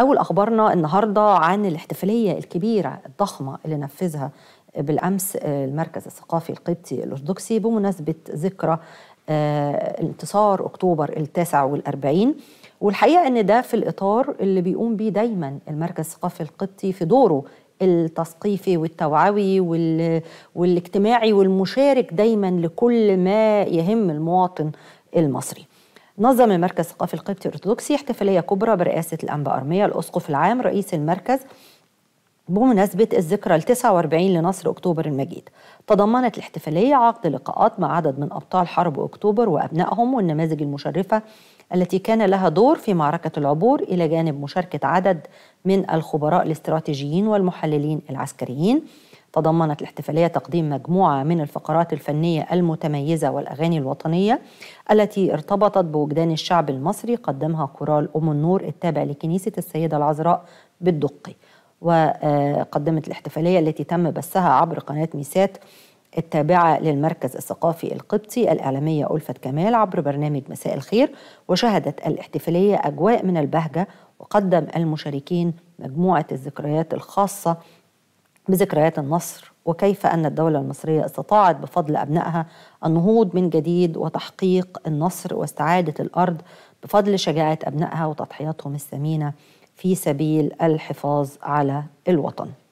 أول أخبارنا النهاردة عن الاحتفالية الكبيرة الضخمة اللي نفذها بالأمس المركز الثقافي القبطي الأرثوذكسي بمناسبة ذكرى آه، انتصار أكتوبر التاسع والأربعين والحقيقة أن ده في الإطار اللي بيقوم بيه دايما المركز الثقافي القبطي في دوره التثقيفي والتوعوي وال... والاجتماعي والمشارك دايما لكل ما يهم المواطن المصري نظم المركز الثقافي القبطي الأرثوذكسي احتفالية كبرى برئاسة الأنبا أرميا الأسقف العام رئيس المركز بمناسبة الذكرى ال 49 لنصر أكتوبر المجيد تضمنت الاحتفالية عقد لقاءات مع عدد من أبطال حرب أكتوبر وأبنائهم والنماذج المشرفة التي كان لها دور في معركة العبور إلى جانب مشاركة عدد من الخبراء الاستراتيجيين والمحللين العسكريين تضمنت الاحتفالية تقديم مجموعة من الفقرات الفنية المتميزة والأغاني الوطنية التي ارتبطت بوجدان الشعب المصري قدمها كورال أم النور التابع لكنيسة السيدة العذراء بالدقي وقدمت الاحتفالية التي تم بثها عبر قناة ميسات التابعة للمركز الثقافي القبطي الإعلامية ألفة كمال عبر برنامج مساء الخير وشهدت الاحتفالية أجواء من البهجة وقدم المشاركين مجموعة الذكريات الخاصة بذكريات النصر وكيف أن الدولة المصرية استطاعت بفضل أبنائها النهوض من جديد وتحقيق النصر واستعادة الأرض بفضل شجاعة أبنائها وتضحياتهم الثمينة في سبيل الحفاظ على الوطن